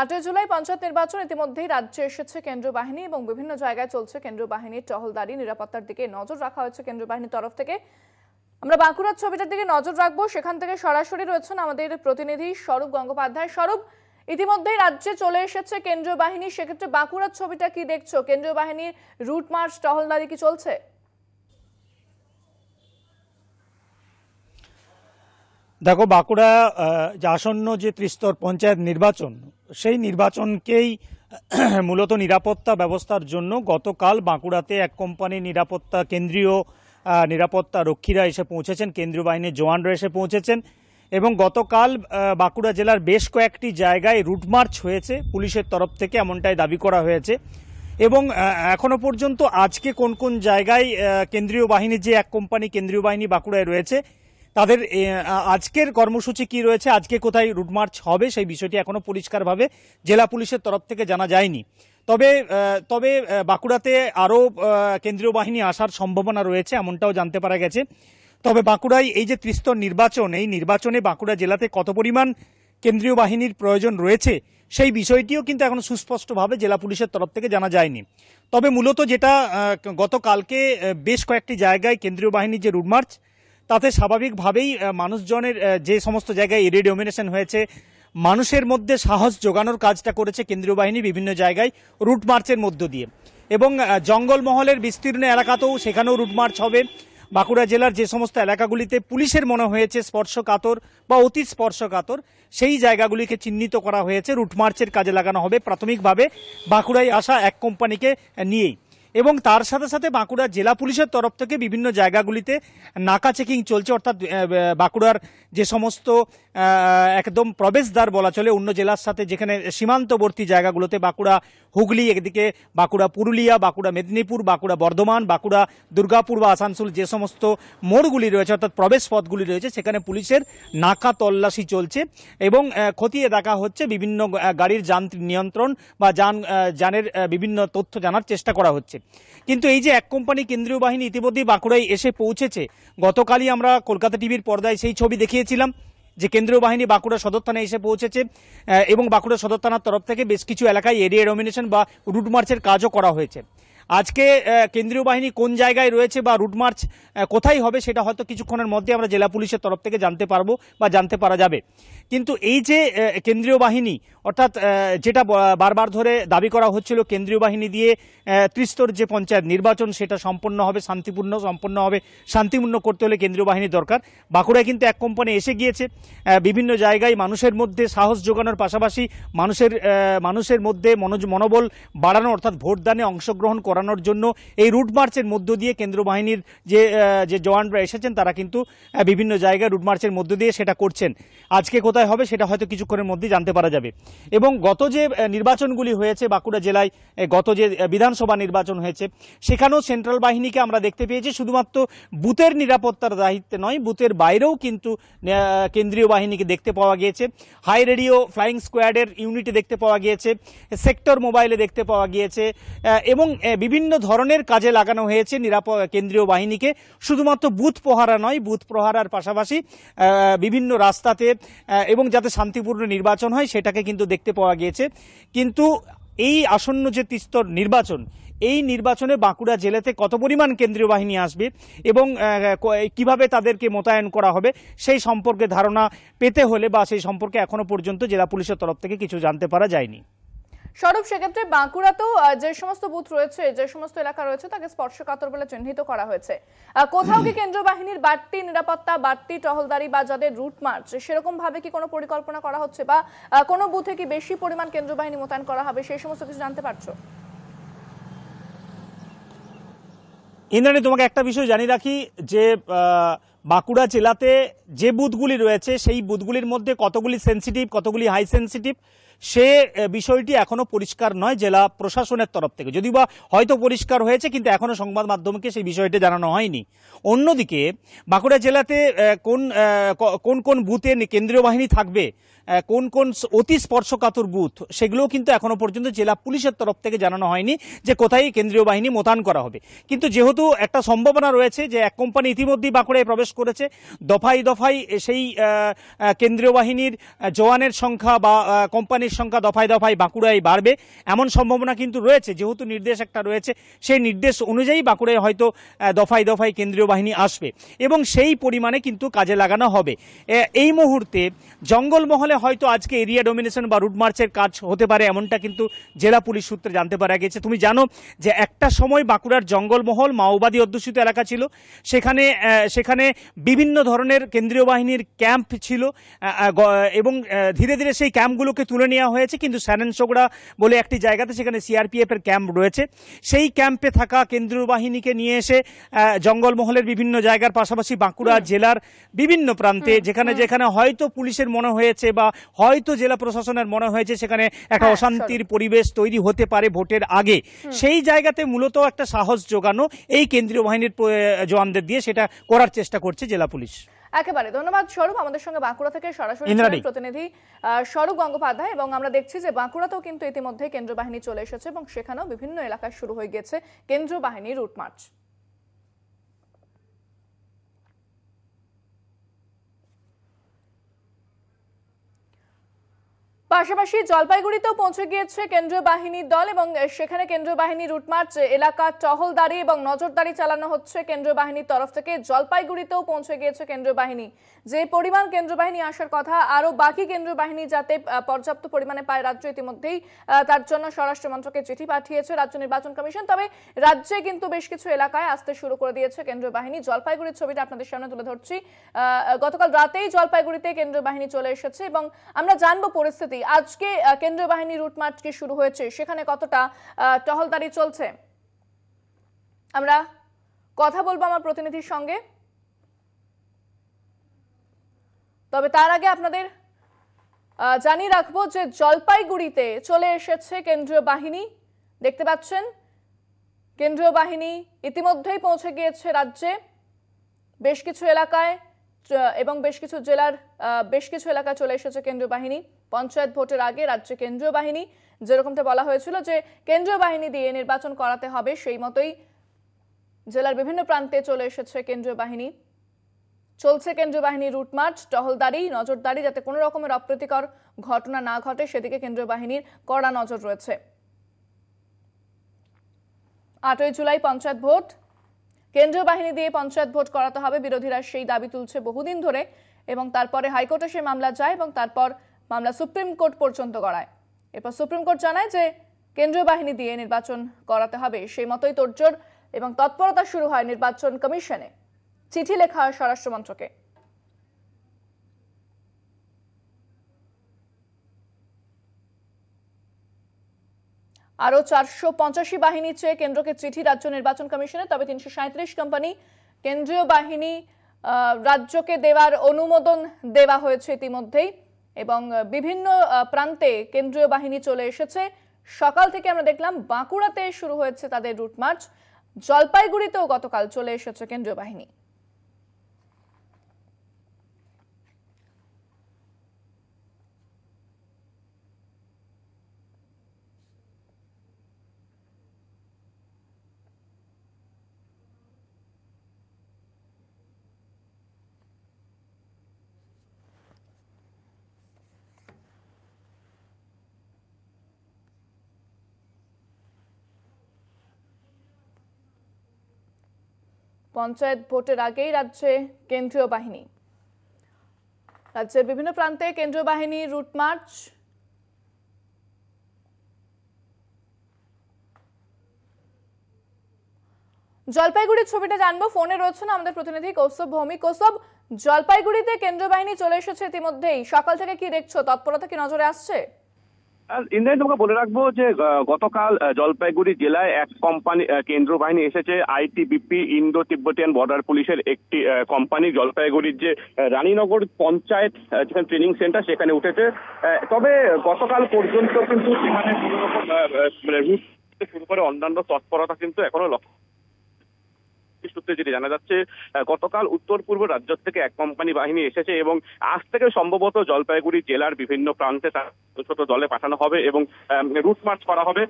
আটই জুলাই পঞ্চায়েত নির্বাচন ইতিমধ্যেই রাজ্যে এসেছে কেন্দ্রীয় বাহিনী এবং বিভিন্ন জায়গায় চলছে কেন্দ্রীয় বাহিনীর টহলদারি নিরাপত্তার দিকে নজর রাখা হয়েছে কেন্দ্রীয় বাহিনীর তরফ থেকে আমরা বাঁকুড়ার ছবিটার দিকে নজর রাখবো সেখান থেকে সরাসরি রয়েছেন আমাদের প্রতিনিধি স্বরূপ গঙ্গোপাধ্যায় স্বরূপ ইতিমধ্যেই রাজ্যে চলে এসেছে কেন্দ্রীয় বাহিনী সেক্ষেত্রে বাঁকুড়ার ছবিটা কি দেখছো কেন্দ্রীয় বাহিনীর রুট মার্চ টহলদারি কি চলছে দেখো বাঁকুড়া যে আসন্ন যে ত্রিস্তর পঞ্চায়েত নির্বাচন সেই নির্বাচনকেই মূলত নিরাপত্তা ব্যবস্থার জন্য গতকাল বাঁকুড়াতে এক কোম্পানি নিরাপত্তা কেন্দ্রীয় নিরাপত্তা রক্ষীরা এসে পৌঁছেছেন কেন্দ্রীয় বাহিনীর জওয়ানরা এসে পৌঁছেছেন এবং গতকাল বাঁকুড়া জেলার বেশ কয়েকটি জায়গায় রুটমার্চ হয়েছে পুলিশের তরফ থেকে এমনটাই দাবি করা হয়েছে এবং এখনও পর্যন্ত আজকে কোন কোন জায়গায় কেন্দ্রীয় বাহিনী যে এক কোম্পানি কেন্দ্রীয় বাহিনী বাঁকুড়ায় রয়েছে তাদের আজকের কর্মসূচি কি রয়েছে আজকে কোথায় রুটমার্চ হবে সেই বিষয়টি এখনও পরিষ্কারভাবে জেলা পুলিশের তরফ থেকে জানা যায়নি তবে তবে বাঁকুড়াতে আরও কেন্দ্রীয় বাহিনী আসার সম্ভাবনা রয়েছে এমনটাও জানতে পারা গেছে তবে বাঁকুড়ায় এই যে ত্রিস্তর নির্বাচন এই নির্বাচনে বাঁকুড়া জেলাতে কত পরিমাণ কেন্দ্রীয় বাহিনীর প্রয়োজন রয়েছে সেই বিষয়টিও কিন্তু এখন সুস্পষ্টভাবে জেলা পুলিশের তরফ থেকে জানা যায়নি তবে মূলত যেটা গতকালকে বেশ কয়েকটি জায়গায় কেন্দ্রীয় বাহিনীর যে রুটমার্চ তাতে স্বাভাবিকভাবেই মানুষজনের যে সমস্ত জায়গায় ইরিডিওমিনেশন হয়েছে মানুষের মধ্যে সাহস জোগানোর কাজটা করেছে কেন্দ্রীয় বাহিনী বিভিন্ন জায়গায় রুট মার্চের মধ্য দিয়ে এবং জঙ্গলমহলের বিস্তীর্ণ এলাকাতেও সেখানেও রুট মার্চ হবে বাঁকুড়া জেলার যে সমস্ত এলাকাগুলিতে পুলিশের মনে হয়েছে স্পর্শকাতর বা অতি স্পর্শকাতর সেই জায়গাগুলিকে চিহ্নিত করা হয়েছে রুটমার্চের কাজে লাগানো হবে প্রাথমিকভাবে বাঁকুড়ায় আসা এক কোম্পানিকে নিয়েই এবং তার সাথে সাথে বাঁকুড়া জেলা পুলিশের তরফ থেকে বিভিন্ন জায়গাগুলিতে নাকা চেকিং চলছে অর্থাৎ বাঁকুড়ার যে সমস্ত একদম প্রবেশদ্বার বলা চলে অন্য জেলার সাথে যেখানে সীমান্তবর্তী জায়গাগুলোতে বাঁকুড়া হুগলি একদিকে বাঁকুড়া পুরুলিয়া বাঁকুড়া মেদিনীপুর বাঁকুড়া বর্ধমান বাঁকুড়া দুর্গাপুর বা আসানসোল যে সমস্ত মোড়গুলি রয়েছে অর্থাৎ প্রবেশ পথগুলি রয়েছে সেখানে পুলিশের নাকা তল্লাশি চলছে এবং খতিয়ে দেখা হচ্ছে বিভিন্ন গাড়ির যান নিয়ন্ত্রণ বা যান যানের বিভিন্ন তথ্য জানার চেষ্টা করা হচ্ছে কিন্তু এই যে এক কোম্পানি কেন্দ্রীয় বাহিনী ইতিমধ্যেই বাঁকুড়ায় এসে পৌঁছেছে গতকালই আমরা কলকাতা টিভির পর্দায় সেই ছবি দেখিয়েছিলাম যে কেন্দ্রীয় বাহিনী বাঁকুড়া সদর থানায় এসে পৌঁছেছে এবং বাঁকুড়া সদর থানার তরফ থেকে বেশ কিছু এলাকায় এরিয়া ডমিনেশন বা রুট মার্চের কাজও করা হয়েছে আজকে কেন্দ্রীয় বাহিনী কোন জায়গায় রয়েছে বা রুট মার্চ কোথায় হবে সেটা হয়তো কিছুক্ষণের মধ্যে আমরা জেলা পুলিশের তরফ থেকে জানতে পারবো বা জানতে পারা যাবে কিন্তু এই যে কেন্দ্রীয় বাহিনী অর্থাৎ যেটা বারবার ধরে দাবি করা হচ্ছিল কেন্দ্রীয় বাহিনী দিয়ে ত্রিস্তর যে পঞ্চায়েত নির্বাচন সেটা সম্পন্ন হবে শান্তিপূর্ণ সম্পন্ন হবে শান্তিপূর্ণ করতে হলে কেন্দ্রীয় বাহিনী দরকার বাঁকুড়ায় কিন্তু এক কোম্পানি এসে গিয়েছে বিভিন্ন জায়গায় মানুষের মধ্যে সাহস যোগানোর পাশাপাশি মানুষের মানুষের মধ্যে মনোজ মনোবল বাড়ানো অর্থাৎ ভোটদানে অংশগ্রহণ করা করানোর জন্য এই রুট মার্চের মধ্য দিয়ে কেন্দ্র বাহিনীর যে যে জওয়ানরা এসেছেন তারা কিন্তু বিভিন্ন জায়গায় রুট মার্চের মধ্য দিয়ে সেটা করছেন আজকে কোথায় হবে সেটা হয়তো কিছুক্ষণের মধ্যেই জানতে পারা যাবে এবং গত যে নির্বাচনগুলি হয়েছে বাঁকুড়া জেলায় গত যে বিধানসভা নির্বাচন হয়েছে সেখানেও সেন্ট্রাল বাহিনীকে আমরা দেখতে পেয়েছি শুধুমাত্র বুথের নিরাপত্তার দায়িত্বে নয় বুথের বাইরেও কিন্তু কেন্দ্রীয় বাহিনীকে দেখতে পাওয়া গিয়েছে হাই রেডিও ফ্লাইং স্কোয়াডের ইউনিটে দেখতে পাওয়া গিয়েছে সেক্টর মোবাইলে দেখতে পাওয়া গিয়েছে এবং বিভিন্ন ধরনের কাজে লাগানো হয়েছে নিরাপদ কেন্দ্রীয় বাহিনীকে শুধুমাত্র বুথ প্রহারা নয় বুথ প্রহারার পাশাপাশি বিভিন্ন রাস্তাতে এবং যাতে শান্তিপূর্ণ নির্বাচন হয় সেটাকে কিন্তু দেখতে পাওয়া গিয়েছে কিন্তু এই আসন্ন যে তিস্তর নির্বাচন এই নির্বাচনে বাঁকুড়া জেলাতে কত পরিমাণ কেন্দ্রীয় বাহিনী আসবে এবং কিভাবে তাদেরকে মোতায়েন করা হবে সেই সম্পর্কে ধারণা পেতে হলে বা সেই সম্পর্কে এখনও পর্যন্ত জেলা পুলিশের তরফ থেকে কিছু জানতে পারা যায়নি সরব সেক্ষেত্রে বাঁকুড়াতেও যে সমস্ত বুথ রয়েছে যে সমস্ত এলাকা রয়েছে তাকে স্পর্শকাতর বলে চিহ্নিত করা হয়েছে কোথাও কি কেন্দ্রীয় বাহিনীর বাড়তি নিরাপত্তা বাড়তি টহলদারি বা যাদের রুট মার্চ সেরকম ভাবে কি কোনো পরিকল্পনা করা হচ্ছে বা কোনো বুথে কি বেশি পরিমাণ কেন্দ্রীয় বাহিনী মোতায়েন করা হবে সেই সমস্ত কিছু জানতে পারছো ইন্দ্রাণী তোমাকে একটা বিষয় জানিয়ে রাখি যে বাঁকুড়া জেলাতে যে বুথগুলি রয়েছে সেই বুথগুলির মধ্যে কতগুলি সেন্সিটিভ কতগুলি হাই সেন্সিটিভ সে বিষয়টি এখনো পরিষ্কার নয় জেলা প্রশাসনের তরফ থেকে যদিও বা হয়তো পরিষ্কার হয়েছে কিন্তু এখনো সংবাদ মাধ্যমকে সেই বিষয়টি জানানো হয়নি অন্যদিকে বাঁকুড়া জেলাতে কোন কোন কোন বুথে কেন্দ্রীয় বাহিনী থাকবে কোন কোন অতি স্পর্শকাতর বুথ সেগুলোও কিন্তু এখনো পর্যন্ত জেলা পুলিশের তরফ থেকে জানানো হয়নি যে কোথায় কেন্দ্রীয় বাহিনী মোতায়েন করা হবে কিন্তু যেহেতু একটা সম্ভাবনা রয়েছে যে এক কোম্পানি ইতিমধ্যেই বাঁকুড়ায় প্রবেশ করেছে দফায় দফায় সেই কেন্দ্রীয় বাহিনীর জওয়ানের সংখ্যা বা কোম্পানির রোগীর সংখ্যা দফায় দফায় বাঁকুড়ায় বাড়বে এমন সম্ভাবনা কিন্তু রয়েছে যেহেতু নির্দেশ একটা রয়েছে সেই নির্দেশ অনুযায়ী বাঁকুড়ায় হয়তো দফায় দফায় কেন্দ্রীয় বাহিনী আসবে এবং সেই পরিমাণে কিন্তু কাজে লাগানো হবে এই মুহূর্তে জঙ্গলমহলে হয়তো আজকে এরিয়া ডোমিনেশন বা রুট মার্চের কাজ হতে পারে এমনটা কিন্তু জেলা পুলিশ সূত্রে জানতে পারা গেছে তুমি জানো যে একটা সময় বাঁকুড়ার জঙ্গলমহল মাওবাদী অধ্যুষিত এলাকা ছিল সেখানে সেখানে বিভিন্ন ধরনের কেন্দ্রীয় বাহিনীর ক্যাম্প ছিল এবং ধীরে ধীরে সেই ক্যাম্পগুলোকে তুলে নিয়ে নেওয়া হয়েছে কিন্তু স্যানেনসোগড়া বলে একটি জায়গাতে সেখানে সিআরপিএফের ক্যাম্প রয়েছে সেই ক্যাম্পে থাকা কেন্দ্রীয় বাহিনীকে নিয়ে এসে জঙ্গলমহলের বিভিন্ন জায়গার পাশাপাশি বাঁকুড়া জেলার বিভিন্ন প্রান্তে যেখানে যেখানে হয়তো পুলিশের মনে হয়েছে বা হয়তো জেলা প্রশাসনের মনে হয়েছে সেখানে একটা হ্যাঁ, অশান্তির পরিবেশ তৈরি হতে পারে ভোটের আগে সেই জায়গাতে মূলত একটা সাহস যোগানো এই কেন্দ্রীয় বাহিনীর জওয়ানদের দিয়ে সেটা করার চেষ্টা করছে জেলা পুলিশ একেবারে ধন্যবাদ স্বরূপ আমাদের সঙ্গে বাঁকুড়া থেকে সরাসরি প্রতিনিধি স্বরূপ গঙ্গোপাধ্যায় এবং আমরা দেখছি যে বাঁকুড়াতেও কিন্তু ইতিমধ্যে কেন্দ্র বাহিনী চলে এসেছে এবং সেখানেও বিভিন্ন এলাকায় শুরু হয়ে গেছে কেন্দ্র বাহিনীর রুটমার্চ পাশাপাশি জলপাইগুড়িতেও পৌঁছে গিয়েছে কেন্দ্রীয় বাহিনীর দল এবং সেখানে কেন্দ্রীয় বাহিনী রুটমার্চ এলাকা টহলদারি এবং নজরদারি চালানো হচ্ছে কেন্দ্রীয় বাহিনীর তরফ থেকে জলপাইগুড়িতেও পৌঁছে গিয়েছে কেন্দ্রীয় বাহিনী যে পরিমাণ কেন্দ্রীয় বাহিনী আসার কথা আরও বাকি কেন্দ্রীয় বাহিনী যাতে পর্যাপ্ত পরিমাণে পায় রাজ্য ইতিমধ্যেই তার জন্য স্বরাষ্ট্র মন্ত্রকে চিঠি পাঠিয়েছে রাজ্য নির্বাচন কমিশন তবে রাজ্যে কিন্তু বেশ কিছু এলাকায় আসতে শুরু করে দিয়েছে কেন্দ্রীয় বাহিনী জলপাইগুড়ির ছবিটা আপনাদের সামনে তুলে ধরছি গতকাল রাতেই জলপাইগুড়িতে কেন্দ্রীয় বাহিনী চলে এসেছে এবং আমরা জানবো পরিস্থিতি আজকে কেন্দ্রীয় বাহিনী রুট মার্চ কি শুরু হয়েছে সেখানে কতটা টহলদারি চলছে আমরা কথা বলবো আমার প্রতিনিধির সঙ্গে তবে তার আগে আপনাদের জানিয়ে রাখবো যে জলপাইগুড়িতে চলে এসেছে কেন্দ্রীয় বাহিনী দেখতে পাচ্ছেন কেন্দ্রীয় বাহিনী ইতিমধ্যেই পৌঁছে গিয়েছে রাজ্যে বেশ কিছু এলাকায় এবং বেশ কিছু জেলার বেশ কিছু এলাকা চলে এসেছে কেন্দ্রীয় বাহিনী পঞ্চায়েত ভোটের আগে রাজ্যে কেন্দ্রীয় বাহিনী যেরকমটা বলা হয়েছিল যে কেন্দ্রীয় বাহিনী দিয়ে নির্বাচন করাতে হবে সেই মতোই জেলার বিভিন্ন প্রান্তে চলে এসেছে কেন্দ্রীয় বাহিনী চলছে কেন্দ্রীয় বাহিনীর রুটমার্চ টহলদারি নজরদারি যাতে কোনো রকমের অপ্রীতিকর ঘটনা না ঘটে সেদিকে কেন্দ্রীয় বাহিনীর কড়া নজর রয়েছে আটই জুলাই পঞ্চায়েত ভোট কেন্দ্রীয় বাহিনী দিয়ে পঞ্চায়েত ভোট করাতে হবে বিরোধীরা সেই দাবি তুলছে বহুদিন ধরে এবং তারপরে হাইকোর্টে সেই মামলা যায় এবং তারপর মামলা সুপ্রিম কোর্ট পর্যন্ত করায় এরপর সুপ্রিম কোর্ট জানায় যে কেন্দ্রীয় বাহিনী দিয়ে নির্বাচন করাতে হবে সেই মতোই তোড়জোড় এবং তৎপরতা শুরু হয় নির্বাচন কমিশনে চিঠি লেখা হয় স্বরাষ্ট্রমন্ত্রকে আরও চারশো পঞ্চাশি বাহিনী চেয়ে কেন্দ্রকে চিঠি রাজ্য নির্বাচন কমিশনে তবে তিনশো সাঁত্রিশ কোম্পানি কেন্দ্রীয় বাহিনী রাজ্যকে দেওয়ার অনুমোদন দেওয়া হয়েছে ইতিমধ্যেই এবং বিভিন্ন প্রান্তে কেন্দ্রীয় বাহিনী চলে এসেছে সকাল থেকে আমরা দেখলাম বাঁকুড়াতে শুরু হয়েছে তাদের রুটমার্চ জলপাইগুড়িতেও গতকাল চলে এসেছে কেন্দ্রীয় বাহিনী পঞ্চায়েত ভোটের আগেই রাজ্যে কেন্দ্রীয় বাহিনী রাজ্যের বিভিন্ন প্রান্তে কেন্দ্রীয় বাহিনী রুট মার্চ জলপাইগুড়ির ছবিটা জানবো ফোনে রয়েছেন আমাদের প্রতিনিধি কৌশব ভৌমিক কৌস্তব জলপাইগুড়িতে কেন্দ্রীয় বাহিনী চলে এসেছে ইতিমধ্যেই সকাল থেকে কি দেখছো তৎপরতা কি নজরে আসছে ইন্দ্রাণী তোমাকে বলে রাখবো যে গতকাল জলপাইগুড়ি জেলায় এক কোম্পানি কেন্দ্র বাহিনী এসেছে আইটিবিপি ইন্দো তিব্বতিয়ান বর্ডার পুলিশের একটি কোম্পানি জলপাইগুড়ির যে রানীনগর পঞ্চায়েত যেখানে ট্রেনিং সেন্টার সেখানে উঠেছে তবে গতকাল পর্যন্ত কিন্তু সেখানে কোনো রকম মানে শুরু করে অন্যান্য তৎপরতা কিন্তু এখনো লক্ষ্য পুলিশ সূত্রে যেটি জানা যাচ্ছে গতকাল উত্তর পূর্ব রাজ্য থেকে এক কোম্পানি বাহিনী এসেছে এবং আজ থেকে সম্ভবত জলপাইগুড়ি জেলার বিভিন্ন প্রান্তে তার ছোট দলে পাঠানো হবে এবং রুট মার্চ করা হবে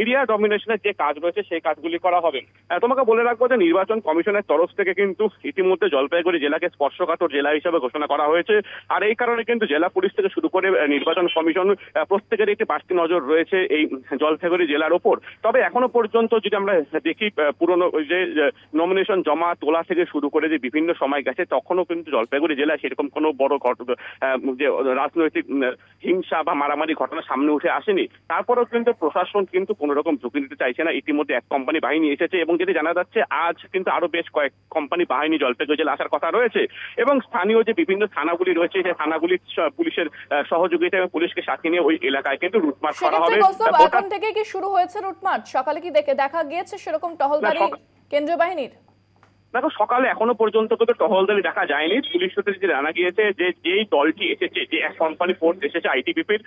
এরিয়া ডমিনেশনের যে কাজ রয়েছে সেই কাজগুলি করা হবে তোমাকে বলে রাখবো যে নির্বাচন কমিশনের তরফ থেকে কিন্তু ইতিমধ্যে জলপাইগুড়ি জেলাকে স্পর্শকাতর জেলা হিসেবে ঘোষণা করা হয়েছে আর এই কারণে কিন্তু জেলা পুলিশ থেকে শুরু করে নির্বাচন কমিশন প্রত্যেকের একটি বাড়তি নজর রয়েছে এই জলপাইগুড়ি জেলার ওপর তবে এখনো পর্যন্ত যদি আমরা দেখি পুরনো যে নমিনেশন জমা তোলা থেকে শুরু করে যে বিভিন্ন সময় গেছে তখনও কিন্তু জলপাইগুড়ি জেলায় সেরকম কোনো বড় ঘটনা যে রাজনৈতিক হিংসা বা মারামারি ঘটনা সামনে উঠে আসেনি তারপরেও কিন্তু প্রশাসন কিন্তু কোন রকম ঝুঁকি নিতে চাইছে না ইতিমধ্যে এক কোম্পানি বাহিনী এসেছে এবং যেটি জানা যাচ্ছে আজ কিন্তু আরো বেশ কয়েক কোম্পানি বাহিনী জলপাইগুড়ি জেলা আসার কথা রয়েছে এবং স্থানীয় যে বিভিন্ন থানাগুলি রয়েছে সেই থানাগুলি পুলিশের সহযোগিতা এবং পুলিশকে সাথে নিয়ে ওই এলাকায় কিন্তু রুটমার্চ করা হবে এখন থেকে কি শুরু হয়েছে রুটমার্চ সকালে কি দেখে দেখা গিয়েছে সেরকম টহলদারি কেন্দ্রীয় বাহিনীর দেখো সকালে এখনো পর্যন্ত তোকে টহলদারি দেখা যায়নি পুলিশ সূত্রে যে জানা গিয়েছে যে যেই দলটি এসেছে যে এক কোম্পানি ফোর্স এসেছে আইটিপিপির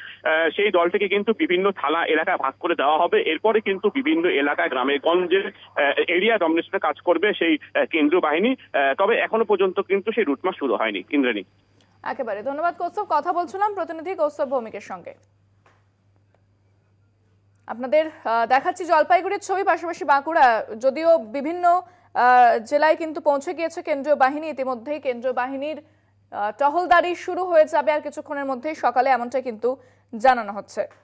সেই দলটিকে কিন্তু বিভিন্ন থানা এলাকায় ভাগ করে দেওয়া হবে এরপরে কিন্তু বিভিন্ন এলাকা গ্রামে গঞ্জে এরিয়া ডমিনেশনে কাজ করবে সেই কেন্দ্রীয় বাহিনী তবে এখনো পর্যন্ত কিন্তু সেই রুটমার্চ শুরু হয়নি ইন্দ্রাণী একেবারে ধন্যবাদ কৌস্তব কথা বলছিলাম প্রতিনিধি কৌস্তব ভৌমিকের সঙ্গে আপনাদের দেখাচ্ছি জলপাইগুড়ির ছবি পাশাপাশি বাঁকুড়া যদিও বিভিন্ন জেলায় কিন্তু পৌঁছে গিয়েছে কেন্দ্রীয় বাহিনী ইতিমধ্যেই কেন্দ্রীয় বাহিনীর টহলদারি শুরু হয়ে যাবে আর কিছুক্ষণের মধ্যেই সকালে এমনটা কিন্তু জানানো হচ্ছে